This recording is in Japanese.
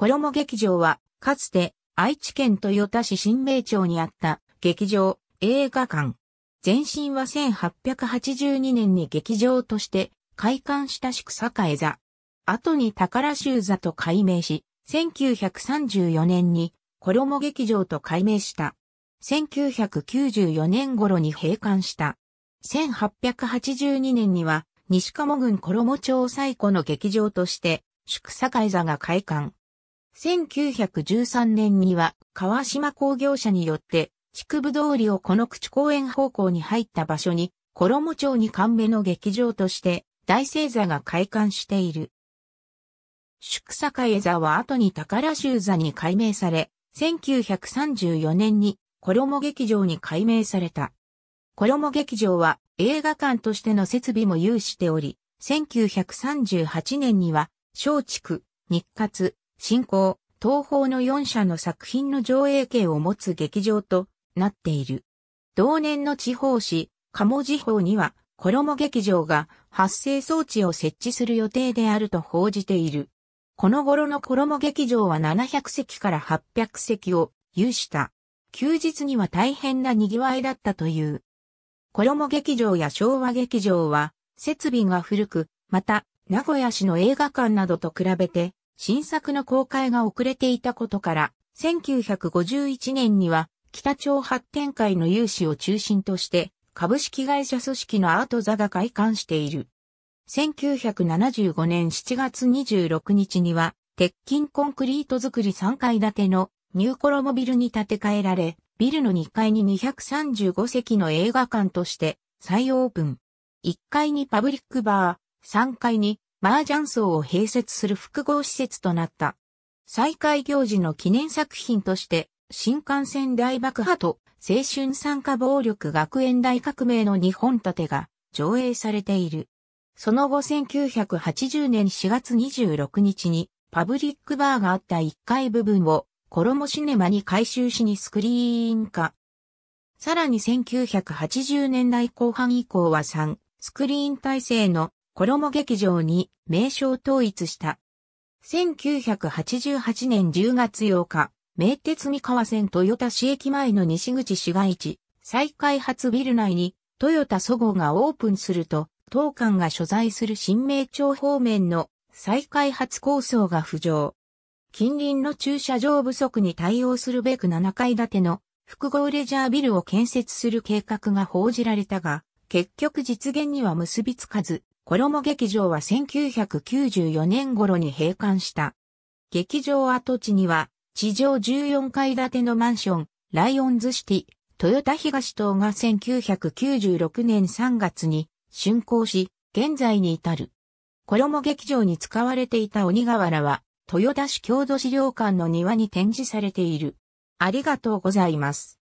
衣劇場は、かつて愛知県豊田市新名町にあった劇場、映画館。前身は1882年に劇場として開館した宿栄座。後に宝集座と改名し、1934年に衣劇場と改名した。1994年頃に閉館した。1882年には西鴨郡衣町最古の劇場として、宿栄座が開館。1913年には川島工業者によって、筑部通りをこの口公園方向に入った場所に、衣町に貫目の劇場として、大星座が開館している。宿栄座は後に宝州座に改名され、1934年に衣劇場に改名された。衣劇場は映画館としての設備も有しており、1938年には、松竹、日活、新興、東方の4社の作品の上映権を持つ劇場となっている。同年の地方紙、鴨地方には、衣劇場が発生装置を設置する予定であると報じている。この頃の衣劇場は700席から800席を有した。休日には大変な賑わいだったという。衣劇場や昭和劇場は設備が古く、また名古屋市の映画館などと比べて新作の公開が遅れていたことから、1951年には北朝発展会の有志を中心として、株式会社組織のアート座が開館している。1975年7月26日には、鉄筋コンクリート作り3階建てのニューコロモビルに建て替えられ、ビルの2階に235席の映画館として再オープン。1階にパブリックバー、3階に麻雀荘を併設する複合施設となった。再開行事の記念作品として、新幹線大爆破と青春参加暴力学園大革命の2本立てが上映されている。その後1980年4月26日にパブリックバーがあった1階部分を衣シネマに改修しにスクリーン化。さらに1980年代後半以降は3スクリーン体制の衣劇場に名称統一した。1988年10月8日、名鉄三河線豊田市駅前の西口市街地、再開発ビル内に、トヨタそごうがオープンすると、当館が所在する新名町方面の再開発構想が浮上。近隣の駐車場不足に対応するべく7階建ての複合レジャービルを建設する計画が報じられたが、結局実現には結びつかず、衣劇場は1994年頃に閉館した。劇場跡地には、地上14階建てのマンション、ライオンズシティ、豊田東島が1996年3月に竣工し、現在に至る。衣劇場に使われていた鬼瓦は、豊田市郷土資料館の庭に展示されている。ありがとうございます。